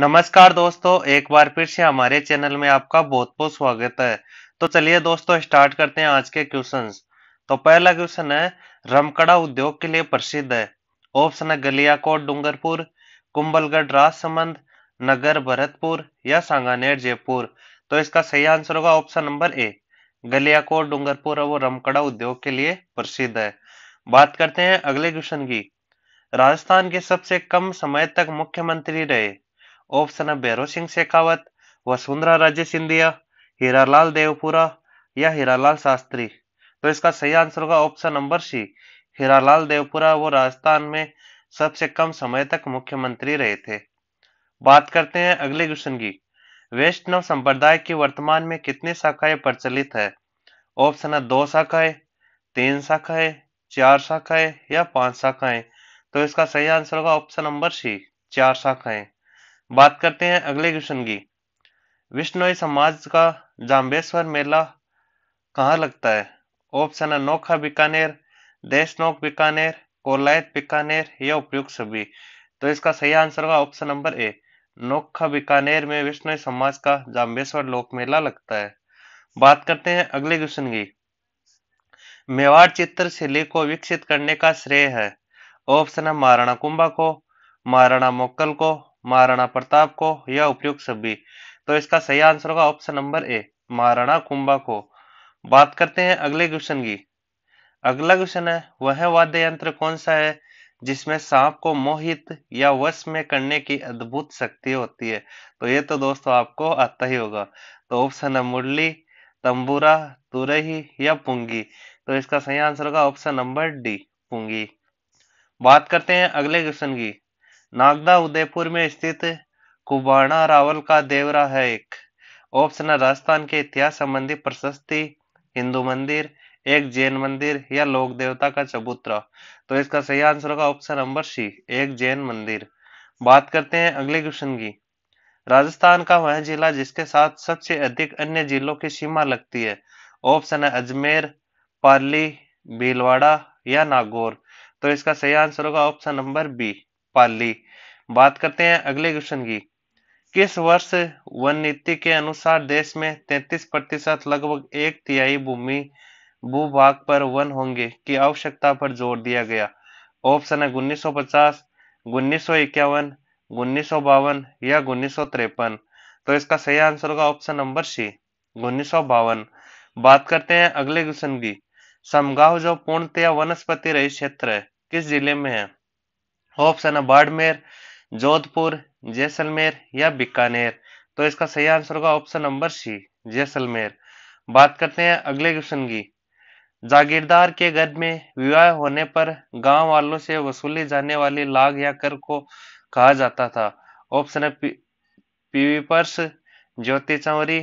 नमस्कार दोस्तों एक बार फिर से हमारे चैनल में आपका बहुत बहुत स्वागत है तो चलिए दोस्तों स्टार्ट करते हैं आज के क्वेश्चंस तो पहला क्वेश्चन है रमकड़ा उद्योग के लिए प्रसिद्ध है ऑप्शन है गलिया कोट डूंगरपुर कुंबलगढ़ राजसमंद नगर भरतपुर या सांगानेर जयपुर तो इसका सही आंसर होगा ऑप्शन नंबर ए गलिया कोट डूंगरपुर और रमकड़ा उद्योग के लिए प्रसिद्ध है बात करते हैं अगले क्वेश्चन की राजस्थान के सबसे कम समय तक मुख्यमंत्री रहे ऑप्शन है भैरव सिंह शेखावत वसुंधरा राजे सिंधिया हीरालाल देवपुरा या हीरालाल शास्त्री तो इसका सही आंसर होगा option number C Hiralal Devpura वो राजस्थान में सबसे कम समय तक मुख्यमंत्री रहे थे बात करते हैं अगले क्वेश्चन की वैष्णव संप्रदाय की वर्तमान में कितनी शाखाएं प्रचलित है ऑप्शन है दो शाखाएं तीन शाखाएं चार शाखाएं या पांच शाखाएं तो इसका सही आंसर होगा ऑप्शन नंबर सी चार शाखाएं बात करते हैं अगले क्वेश्चन की विष्णोई समाज का जाम्बेश्वर मेला कहाँ लगता है ऑप्शन है नोखा बीकानेर देशनोक बीकानेर कोलायत बीकानेर या उपयुक्त सभी तो इसका सही आंसर होगा option number A Nokha Bikaner में विष्णु समाज का जाम्बेश्वर लोक मेला लगता है बात करते हैं अगले क्वेश्चन की मेवाड़ चित्र शैली को विकसित करने का श्रेय है ऑप्शन है महाराणा कुंभा को महाराणा मोक्कल को महाराणा प्रताप को या उपयुक्त सभी तो इसका सही आंसर होगा option number A Maharana Kumbha को बात करते हैं अगले क्वेश्चन की अगला क्वेश्चन है वह वाद्य यंत्र कौन सा है जिसमें सांप को मोहित या वश में करने की अद्भुत शक्ति होती है तो ये तो दोस्तों आपको आता ही होगा तो ऑप्शन है मुरली तंबूरा तुरही या पुंगी तो इसका सही आंसर होगा ऑप्शन नंबर डी पुंगी बात करते हैं अगले क्वेश्चन की नागदा उदयपुर में स्थित कुबाणा रावल का देवरा है एक ऑप्शन राजस्थान के इतिहास संबंधी प्रशस्ति हिंदू मंदिर एक जैन मंदिर या लोक देवता का चबूतरा तो इसका सही आंसर होगा ऑप्शन नंबर सी एक जैन मंदिर बात करते हैं अगले क्वेश्चन की राजस्थान का वह जिला जिसके साथ सबसे अधिक अन्य जिलों की सीमा लगती है ऑप्शन है अजमेर पाली भीलवाड़ा या नागौर तो इसका सही आंसर होगा ऑप्शन नंबर बी पाल ली बात करते हैं अगले क्वेश्चन की किस वर्ष वन नीति के अनुसार देश में 33 प्रतिशत लगभग एक तिहाई भूमि भूभाग पर वन होंगे की आवश्यकता पर जोर दिया गया ऑप्शन है उन्नीस सौ पचास उन्नीस सौ इक्यावन उन्नीस सौ बावन या उन्नीस सौ तिरपन तो इसका सही आंसर होगा ऑप्शन नंबर सी उन्नीस सौ बावन बात करते हैं अगले क्वेश्चन की समगाव जो पूर्णतया वनस्पति रही क्षेत्र है किस जिले में है ऑप्शन है बाड़मेर जोधपुर जैसलमेर या बीकानेर तो इसका सही आंसर होगा ऑप्शन नंबर सी जैसलमेर बात करते हैं अगले क्वेश्चन की जागीरदार के घर में विवाह होने पर गांव वालों से वसूली जाने वाली लाग या कर को कहा जाता था ऑप्शन है पीवी पर्स ज्योति चंवरी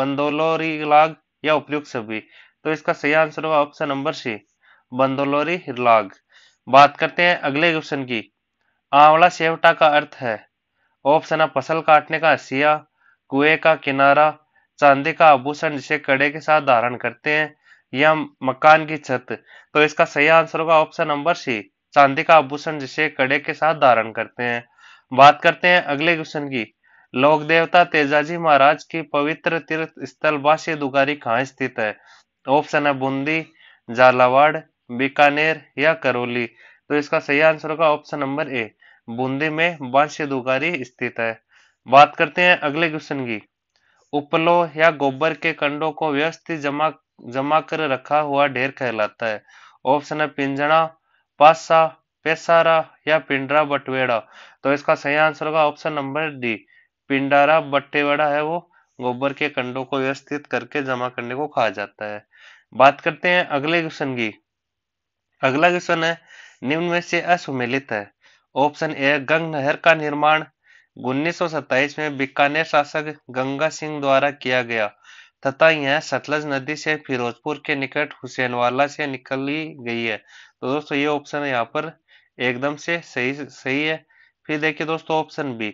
बंदोलोरी लाग या उपयुक्त सभी तो इसका सही आंसर होगा ऑप्शन नंबर सी बंदोलोरी लाग बात करते हैं अगले क्वेश्चन की आंवला सेवटा का अर्थ है ऑप्शन है फसल काटने का हसिया कुएं का किनारा चांदी का आभूषण जिसे कड़े के साथ धारण करते हैं या मकान की छत तो इसका सही आंसर होगा ऑप्शन नंबर सी चांदी का आभूषण जिसे कड़े के साथ धारण करते हैं बात करते हैं अगले क्वेश्चन की लोक देवता तेजाजी महाराज की पवित्र तीर्थ स्थल बासी दुगारी कहाँ स्थित है ऑप्शन है बूंदी झालावाड़ बीकानेर या करौली तो इसका सही आंसर होगा ऑप्शन नंबर ए बूंदी में वंशधुकारी स्थित है बात करते हैं अगले क्वेश्चन की उपलो या गोबर के कंडों को व्यवस्थित जमा जमा कर रखा हुआ ढेर कहलाता है ऑप्शन है पिंजरा पासा पेसारा या पिंडरा बटवेड़ा तो इसका सही आंसर होगा ऑप्शन नंबर डी पिंडारा बटेवेड़ा है वो गोबर के कंडों को व्यवस्थित करके जमा करने को कहा जाता है बात करते हैं अगले क्वेश्चन की अगला क्वेश्चन है निम्न में से असुमेलित है ऑप्शन ए गंग नहर का निर्माण उन्नीस में बीकानेर शासक गंगा सिंह द्वारा किया गया तथा यह सतलज नदी से फिरोजपुर के निकट हुसैनवाला से निकली गई है तो दोस्तों ये ऑप्शन यहाँ पर एकदम से सही सही है फिर देखिए दोस्तों ऑप्शन बी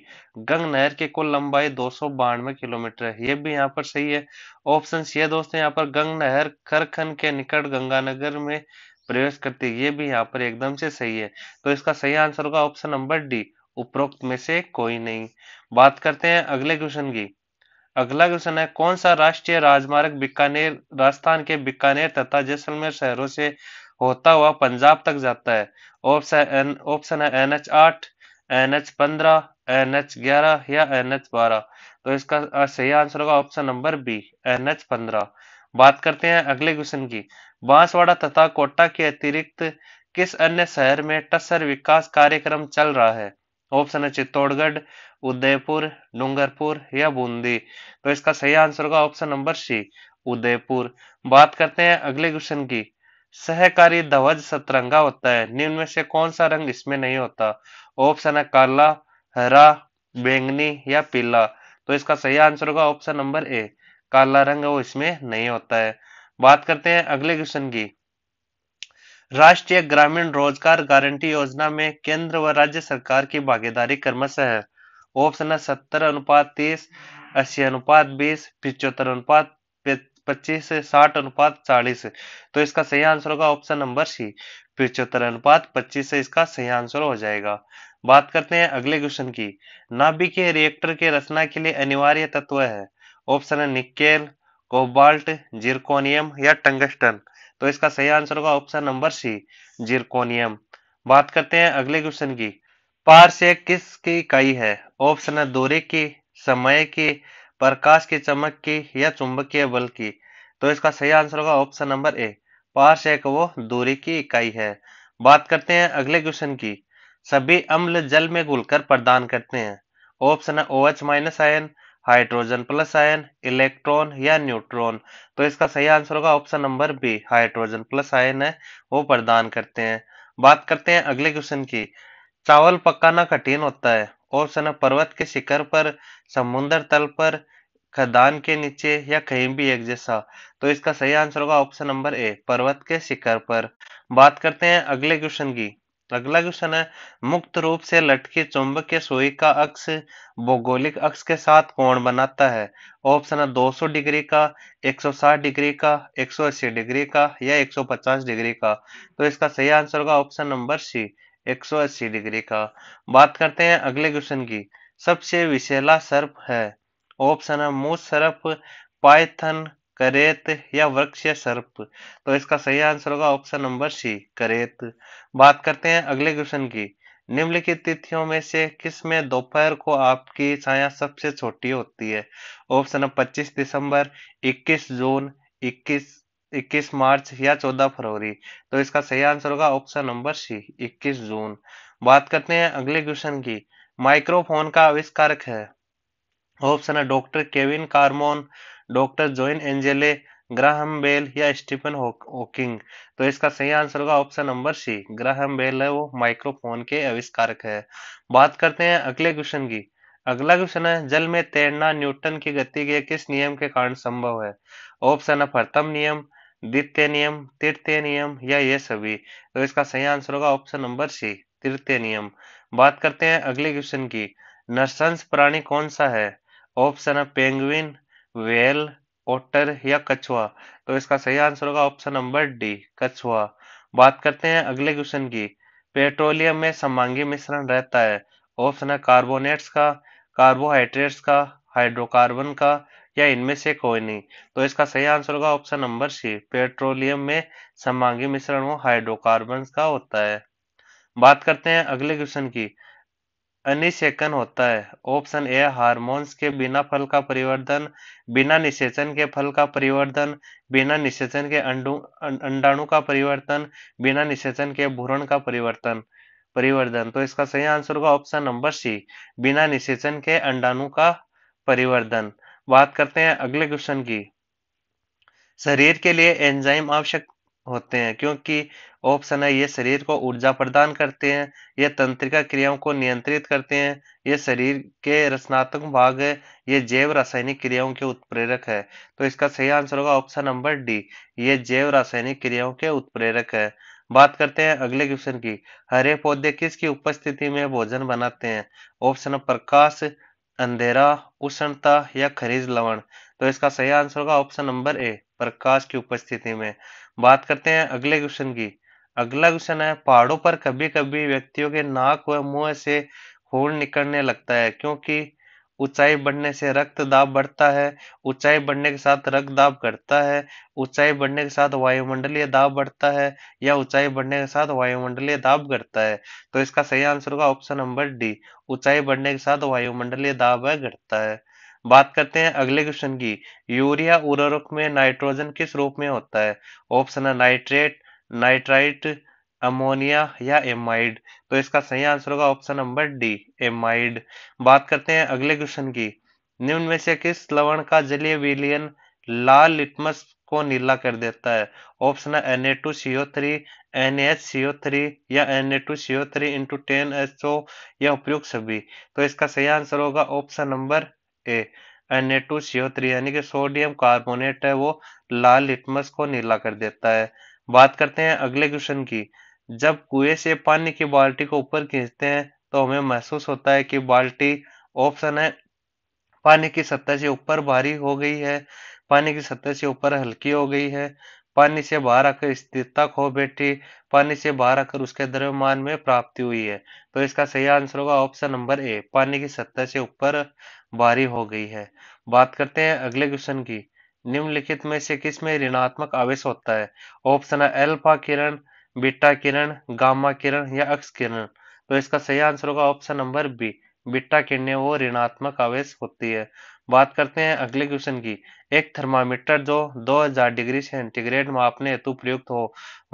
गंग नहर की कुल लंबाई दो सौ किलोमीटर है ये भी यहाँ पर सही है ऑप्शन सी है दोस्तों यहाँ पर गंग नहर खरखन के निकट गंगानगर में प्रवेश करती है ये भी यहाँ पर एकदम से सही है तो इसका सही आंसर होगा ऑप्शन नंबर डी उपरोक्त में से कोई नहीं बात करते हैं अगले क्वेश्चन की अगला क्वेश्चन है कौन सा राष्ट्रीय राजमार्ग बीकानेर राजस्थान के बीकानेर तथा जैसलमेर शहरों से होता हुआ पंजाब तक जाता है ऑप्शन ऑप्शन है एन एच आठ एन एच पंद्रह एन एच ग्यारह या एन एच बारह तो इसका सही आंसर होगा option number B N H पंद्रह बात करते हैं अगले क्वेश्चन की बांसवाड़ा तथा कोटा के अतिरिक्त किस अन्य शहर में टसर विकास कार्यक्रम चल रहा है ऑप्शन है चित्तौड़गढ़ उदयपुर डूंगरपुर या बूंदी तो इसका सही आंसर होगा ऑप्शन नंबर सी उदयपुर बात करते हैं अगले क्वेश्चन की सहकारी ध्वज सतरंगा होता है निम्न में से कौन सा रंग इसमें नहीं होता ऑप्शन है काला हरा बैंगनी या पीला तो इसका सही आंसर होगा ऑप्शन नंबर ए काला रंग वो इसमें नहीं होता है बात करते हैं अगले क्वेश्चन की राष्ट्रीय ग्रामीण रोजगार गारंटी योजना में केंद्र व राज्य सरकार की भागीदारी क्रमशः है ऑप्शन है सत्तर अनुपात तीस अस्सी अनुपात बीस पिचहत्तर अनुपात पच्चीस से साठ अनुपात चालीस तो इसका सही आंसर होगा ऑप्शन नंबर सी पिचहत्तर अनुपात पच्चीस से इसका सही आंसर हो जाएगा बात करते हैं अगले क्वेश्चन की नाभिकीय रिएक्टर के रचना के लिए अनिवार्य तत्व है ऑप्शन है निकेल कोबाल्ट जिरकोनियम या टंगस्टन तो इसका सही आंसर होगा ऑप्शन नंबर सी जिरकोनियम बात करते हैं अगले क्वेश्चन की पारस्य किस की इकाई है ऑप्शन है दूरी की समय की प्रकाश की चमक की या चुंबकीय बल की तो इसका सही आंसर होगा ऑप्शन नंबर ए पारसेक वो दूरी की इकाई है बात करते हैं अगले क्वेश्चन की सभी अम्ल जल में घुलकर प्रदान करते हैं ऑप्शन है O H minus ion hydrogen plus ion electron या न्यूट्रॉन तो इसका सही आंसर होगा option number B hydrogen plus ion है वो प्रदान करते हैं बात करते हैं अगले क्वेश्चन की चावल पकाना कठिन होता है ऑप्शन है पर्वत के शिखर पर समुन्द्र तल पर खदान के नीचे या कहीं भी एक जैसा तो इसका सही आंसर होगा ऑप्शन नंबर ए पर्वत के शिखर पर बात करते हैं अगले क्वेश्चन की अगला क्वेश्चन है मुक्त रूप से लटके चुंबक के सुई का अक्ष भौगोलिक अक्ष के साथ कोण बनाता है ऑप्शन है 200 डिग्री का 160 डिग्री का 180 डिग्री का या 150 डिग्री का तो इसका सही आंसर होगा ऑप्शन नंबर सी 180 डिग्री का बात करते हैं अगले क्वेश्चन की सबसे विशेला सर्प है ऑप्शन है मूस सर्प पाइथन करेत या वृक्ष या सर्प तो इसका सही आंसर होगा ऑप्शन नंबर सी करेत बात करते हैं अगले क्वेश्चन की निम्नलिखित तिथियों में से किस में दोपहर को आपकी छाया सबसे छोटी होती है ऑप्शन पच्चीस दिसंबर इक्कीस जून इक्कीस 21 मार्च या 14 फरवरी तो इसका सही आंसर होगा ऑप्शन नंबर सी 21 जून बात करते हैं अगले क्वेश्चन की माइक्रोफोन का आविष्कारक है ऑप्शन है डॉक्टर केविन कार्मोन डॉक्टर जोइन एंजेले ग्राहम बेल या स्टीफन हॉकिंग तो इसका सही आंसर होगा option number C Graham Bell है वो माइक्रोफोन के आविष्कारक है बात करते हैं अगले क्वेश्चन की अगला क्वेश्चन है जल में तैरना न्यूटन की गति के किस नियम के कारण संभव है ऑप्शन है प्रथम नियम द्वितीय नियम तृतीय नियम या ये सभी तो इसका सही आंसर होगा ऑप्शन नंबर सी तृतीय नियम बात करते हैं अगले क्वेश्चन की नरसंस प्राणी कौन सा है ऑप्शन है पेंगुइन वेल ओटर या कछुआ तो इसका सही आंसर होगा ऑप्शन नंबर डी कछुआ बात करते हैं अगले क्वेश्चन की पेट्रोलियम में समांगी मिश्रण रहता है ऑप्शन है कार्बोनेट्स का कार्बोहाइड्रेट्स का हाइड्रोकार्बन का या इनमें से कोई नहीं तो इसका सही आंसर होगा ऑप्शन नंबर सी पेट्रोलियम में समांगी मिश्रण वो हाइड्रोकार्बन का होता है बात करते हैं अगले क्वेश्चन की अनिषेचन होता है ऑप्शन ए हार्मोन्स के बिना फल का परिवर्तन बिना निषेचन के फल का परिवर्तन बिना निषेचन के अंडु अं, अंडाणु का परिवर्तन बिना निषेचन के भूरण का परिवर्तन परिवर्तन तो इसका सही आंसर होगा ऑप्शन नंबर सी बिना निषेचन के अंडाणु का परिवर्तन बात करते हैं अगले क्वेश्चन की शरीर के लिए एंजाइम आवश्यक होते हैं क्योंकि ऑप्शन है ये शरीर को ऊर्जा प्रदान करते हैं ये तंत्रिका क्रियाओं को नियंत्रित करते हैं ये शरीर के रचनात्मक भाग है ये जैव रासायनिक क्रियाओं के उत्प्रेरक है तो इसका सही आंसर होगा ऑप्शन नंबर डी ये जैव रासायनिक क्रियाओं के उत्प्रेरक है बात करते हैं अगले क्वेश्चन की हरे पौधे किसकी उपस्थिति में भोजन बनाते हैं ऑप्शन प्रकाश अंधेरा उष्णता या खरीज लवण तो इसका सही आंसर होगा ऑप्शन नंबर ए प्रकाश की उपस्थिति में बात करते हैं अगले क्वेश्चन की अगला क्वेश्चन है पहाड़ों पर कभी कभी व्यक्तियों के नाक व मुंह से खून निकलने लगता है क्योंकि ऊंचाई बढ़ने से रक्त दाब बढ़ता है ऊंचाई बढ़ने के साथ रक्त दाब घटता है ऊंचाई बढ़ने के साथ वायुमंडलीय दाब बढ़ता है या ऊंचाई बढ़ने के साथ वायुमंडलीय दाब घटता है तो इसका सही आंसर होगा ऑप्शन नंबर डी ऊंचाई बढ़ने के साथ वायुमंडलीय दाब घटता है बात करते हैं अगले क्वेश्चन की यूरिया उर्वरक में नाइट्रोजन किस रूप में होता है ऑप्शन है नाइट्रेट नाइट्राइट अमोनिया या एमाइड तो इसका सही आंसर होगा ऑप्शन नंबर डी एमाइड बात करते हैं अगले क्वेश्चन की निम्न में से किस लवण का जलीय विलियन लाल लिटमस को नीला कर देता है ऑप्शन है N A two C O three N H C O three या N A two C O three into ten H O या उपयुक्त सभी तो इसका सही आंसर होगा option number A N A two CO three यानी कि सोडियम कार्बोनेट है वो लाल लिटमस को नीला कर देता है बात करते हैं अगले क्वेश्चन की जब कुएं से पानी की बाल्टी को ऊपर खींचते हैं तो हमें महसूस होता है कि बाल्टी ऑप्शन है पानी की सतह से ऊपर भारी हो गई है पानी की सतह से ऊपर हल्की हो गई है पानी से बाहर आकर स्थिरता खो बैठी पानी से बाहर आकर उसके द्रव्यमान में प्राप्ति हुई है तो इसका सही आंसर होगा ऑप्शन नंबर ए पानी की सतह से ऊपर बारी हो गई है बात करते हैं अगले क्वेश्चन की निम्नलिखित में से किस में ऋणात्मक आवेश होता है ऑप्शन है अल्फा किरण बीटा किरण गामा किरण या अक्ष किरण तो इसका सही आंसर होगा ऑप्शन नंबर बी बीटा किरणें वो ऋणात्मक आवेश होती है बात करते हैं अगले क्वेश्चन की एक थर्मामीटर जो 2000 डिग्री सेंटीग्रेड मापने हेतु प्रयुक्त हो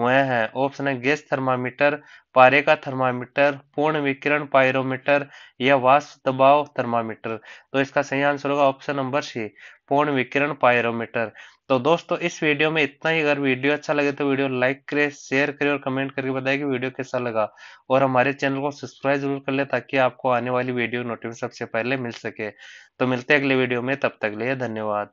हुए हैं ऑप्शन है गैस थर्मामीटर पारे का थर्मामीटर पूर्ण विकिरण पायरोमीटर या वाष्प दबाव थर्मामीटर तो इसका सही आंसर होगा ऑप्शन नंबर सी पूर्ण विकिरण पायरोमीटर तो दोस्तों इस वीडियो में इतना ही अगर वीडियो अच्छा लगे तो वीडियो लाइक करें शेयर करें और कमेंट करके बताएं कि वीडियो कैसा लगा और हमारे चैनल को सब्सक्राइब जरूर कर लें ताकि आपको आने वाली वीडियो नोटिफिकेशन सबसे पहले मिल सके तो मिलते हैं अगले वीडियो में तब तक लिए धन्यवाद